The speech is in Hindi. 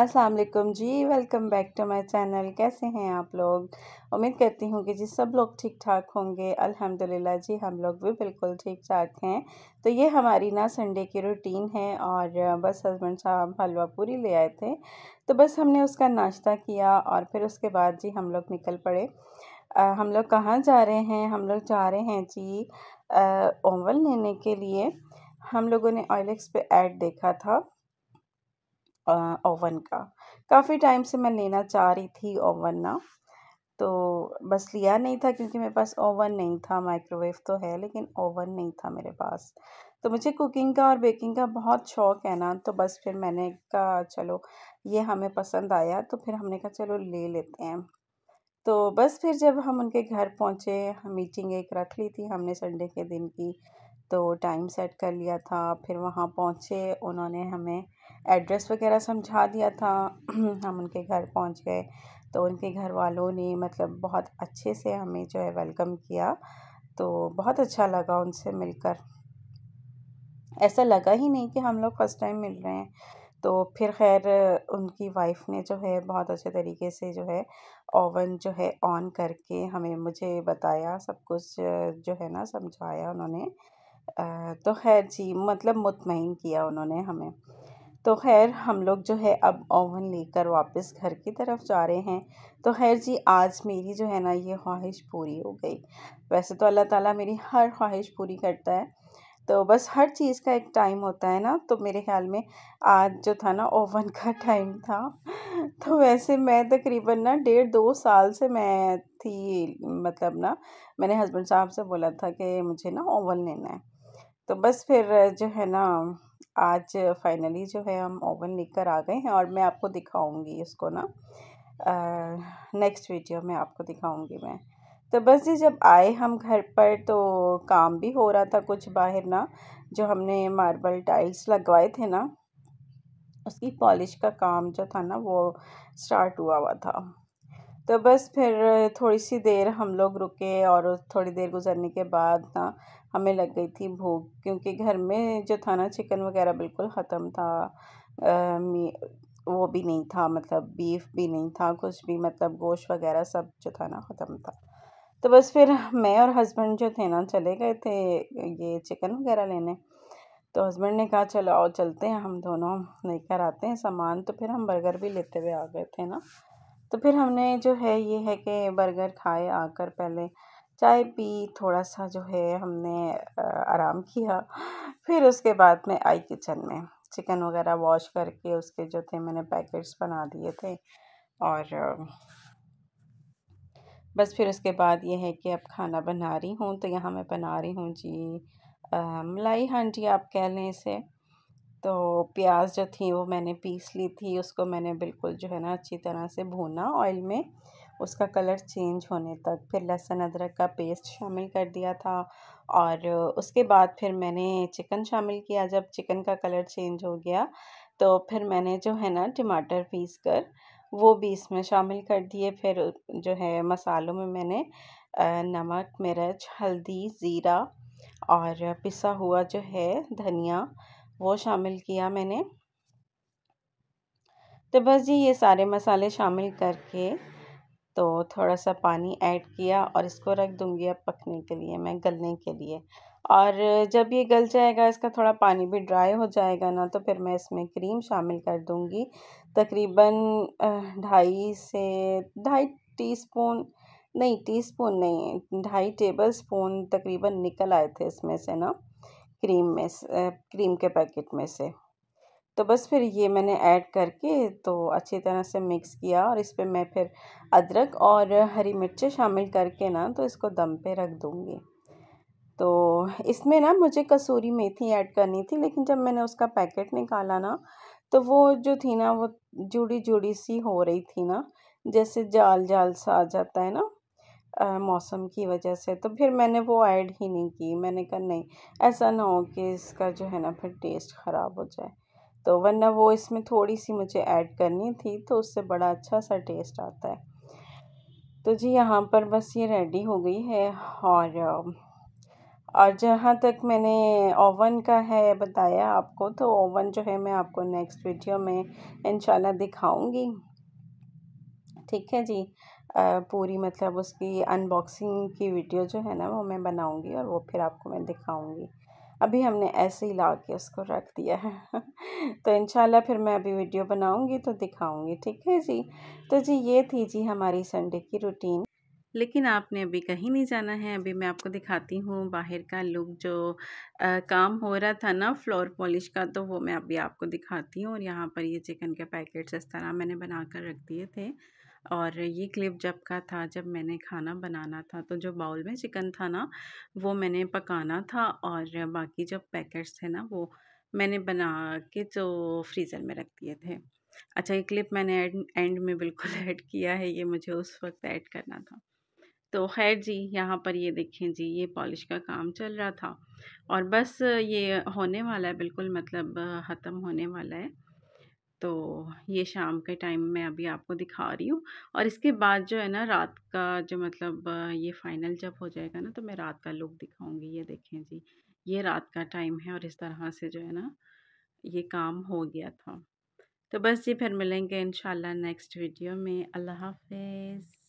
अस्सलाम वालेकुम जी welcome back to my channel कैसे हैं आप लोग उम्मीद करती हूँ कि जी सब लोग ठीक ठाक होंगे अल्हम्दुलिल्लाह जी हम लोग भी बिल्कुल ठीक ठाक हैं तो ये हमारी ना संडे की रूटीन है और बस हस्बैंड साहब हलवा पूरी ले आए थे तो बस हमने उसका नाश्ता किया और फिर उसके बाद जी हम लोग निकल पड़े आ, हम लोग कहाँ जा रहे हैं हम लोग जा रहे हैं जी ओवल लेने के लिए हम लोगों ने ऑयलेक्स पे ऐड देखा था ओवन का काफ़ी टाइम से मैं लेना चाह रही थी ओवन ना तो बस लिया नहीं था क्योंकि मेरे पास ओवन नहीं था माइक्रोवेव तो है लेकिन ओवन नहीं था मेरे पास तो मुझे कुकिंग का और बेकिंग का बहुत शौक़ है ना तो बस फिर मैंने कहा चलो ये हमें पसंद आया तो फिर हमने कहा चलो ले लेते हैं तो बस फिर जब हम उनके घर पहुँचे मीटिंग एक रख ली थी हमने संडे के दिन की तो टाइम सेट कर लिया था फिर वहाँ पहुँचे उन्होंने हमें एड्रेस वगैरह समझा दिया था हम उनके घर पहुंच गए तो उनके घर वालों ने मतलब बहुत अच्छे से हमें जो है वेलकम किया तो बहुत अच्छा लगा उनसे मिलकर ऐसा लगा ही नहीं कि हम लोग फ़र्स्ट टाइम मिल रहे हैं तो फिर खैर उनकी वाइफ ने जो है बहुत अच्छे तरीके से जो है ओवन जो है ऑन करके हमें मुझे बताया सब कुछ जो है ना समझाया उन्होंने तो खैर जी मतलब मुतमिन किया उन्होंने हमें तो खैर हम लोग जो है अब ओवन लेकर वापस घर की तरफ जा रहे हैं तो खैर जी आज मेरी जो है ना ये ख्वाहिश पूरी हो गई वैसे तो अल्लाह ताला मेरी हर ख्वाहिश पूरी करता है तो बस हर चीज़ का एक टाइम होता है ना तो मेरे ख्याल में आज जो था ना ओवन का टाइम था तो वैसे मैं तकरीबन ना डेढ़ दो साल से मैं थी मतलब ना मैंने हस्बैंड साहब से बोला था कि मुझे ना ओवन लेना है तो बस फिर जो है ना आज फाइनली जो है हम ओवन लेकर आ गए हैं और मैं आपको दिखाऊंगी इसको ना नेक्स्ट वीडियो में आपको दिखाऊंगी मैं तो बस जी जब आए हम घर पर तो काम भी हो रहा था कुछ बाहर ना जो हमने मार्बल टाइल्स लगवाए थे ना उसकी पॉलिश का काम जो था ना वो स्टार्ट हुआ हुआ था तो बस फिर थोड़ी सी देर हम लोग रुके और थोड़ी देर गुजरने के बाद ना हमें लग गई थी भूख क्योंकि घर में जो था ना चिकन वगैरह बिल्कुल ख़त्म था वो भी नहीं था मतलब बीफ भी नहीं था कुछ भी मतलब गोश्त वगैरह सब जो था ना ख़त्म था तो बस फिर मैं और हस्बैंड जो थे ना चले गए थे ये चिकन वगैरह लेने तो हस्बैंड ने कहा चलो आओ चलते हैं हम दोनों लेकर आते हैं सामान तो फिर हम बर्गर भी लेते हुए आ गए थे ना तो फिर हमने जो है ये है कि बर्गर खाए आकर पहले चाय पी थोड़ा सा जो है हमने आराम किया फिर उसके बाद में आई किचन में चिकन वगैरह वॉश करके उसके जो थे मैंने पैकेट्स बना दिए थे और बस फिर उसके बाद ये है कि अब खाना बना रही हूँ तो यहाँ मैं बना रही हूँ जी मलाई हांडी आप कह लें इसे तो प्याज जो थी वो मैंने पीस ली थी उसको मैंने बिल्कुल जो है ना अच्छी तरह से भूना ऑयल में उसका कलर चेंज होने तक फिर लहसुन अदरक का पेस्ट शामिल कर दिया था और उसके बाद फिर मैंने चिकन शामिल किया जब चिकन का कलर चेंज हो गया तो फिर मैंने जो है ना टमाटर पीस कर वो भी इसमें शामिल कर दिए फिर जो है मसालों में मैंने नमक मिर्च हल्दी ज़ीरा और पिसा हुआ जो है धनिया वो शामिल किया मैंने तो बस जी ये सारे मसाले शामिल करके तो थोड़ा सा पानी ऐड किया और इसको रख दूँगी अब पकने के लिए मैं गलने के लिए और जब ये गल जाएगा इसका थोड़ा पानी भी ड्राई हो जाएगा ना तो फिर मैं इसमें क्रीम शामिल कर दूँगी तकरीबन ढाई से ढाई टीस्पून नहीं टीस्पून नहीं ढाई टेबल स्पून तकरीबन निकल आए थे इसमें से ना क्रीम में से क्रीम के पैकेट में से तो बस फिर ये मैंने ऐड करके तो अच्छी तरह से मिक्स किया और इस पर मैं फिर अदरक और हरी मिर्चें शामिल करके ना तो इसको दम पे रख दूँगी तो इसमें ना मुझे कसूरी मेथी ऐड करनी थी लेकिन जब मैंने उसका पैकेट निकाला ना तो वो जो थी ना वो जुड़ी जुड़ी सी हो रही थी ना जैसे जाल जाल सा आ जाता है ना मौसम की वजह से तो फिर मैंने वो ऐड ही नहीं की मैंने कहा नहीं ऐसा ना हो कि इसका जो है ना फिर टेस्ट ख़राब हो जाए तो वरना वो इसमें थोड़ी सी मुझे ऐड करनी थी तो उससे बड़ा अच्छा सा टेस्ट आता है तो जी यहाँ पर बस ये रेडी हो गई है और और जहाँ तक मैंने ओवन का है बताया आपको तो ओवन जो है मैं आपको नेक्स्ट वीडियो में इंशाल्लाह दिखाऊंगी ठीक है जी पूरी मतलब उसकी अनबॉक्सिंग की वीडियो जो है ना वो मैं बनाऊंगी और वो फिर आपको मैं दिखाऊंगी अभी हमने ऐसे ही ला के उसको रख दिया है तो इन फिर मैं अभी वीडियो बनाऊंगी तो दिखाऊंगी ठीक है जी तो जी ये थी जी हमारी संडे की रूटीन लेकिन आपने अभी कहीं नहीं जाना है अभी मैं आपको दिखाती हूँ बाहर का लुक जो आ, काम हो रहा था ना फ्लोर पॉलिश का तो वो मैं अभी आपको दिखाती हूँ और यहाँ पर ये चिकन के पैकेट्स इस तरह मैंने बना कर रख दिए थे और ये क्लिप जब का था जब मैंने खाना बनाना था तो जो बाउल में चिकन था ना वो मैंने पकाना था और बाकी जो पैकेट्स थे ना वो मैंने बना के जो फ्रीज़र में रख दिए थे अच्छा ये क्लिप मैंने एंड में बिल्कुल ऐड किया है ये मुझे उस वक्त ऐड करना था तो खैर जी यहाँ पर ये देखें जी ये पॉलिश का काम चल रहा था और बस ये होने वाला है बिल्कुल मतलब ख़त्म होने वाला है तो ये शाम के टाइम मैं अभी आपको दिखा रही हूँ और इसके बाद जो है ना रात का जो मतलब ये फाइनल जब हो जाएगा ना तो मैं रात का लुक दिखाऊंगी ये देखें जी ये रात का टाइम है और इस तरह से जो है ना ये काम हो गया था तो बस जी फिर मिलेंगे इन नेक्स्ट वीडियो में अल्लाह हाफिज़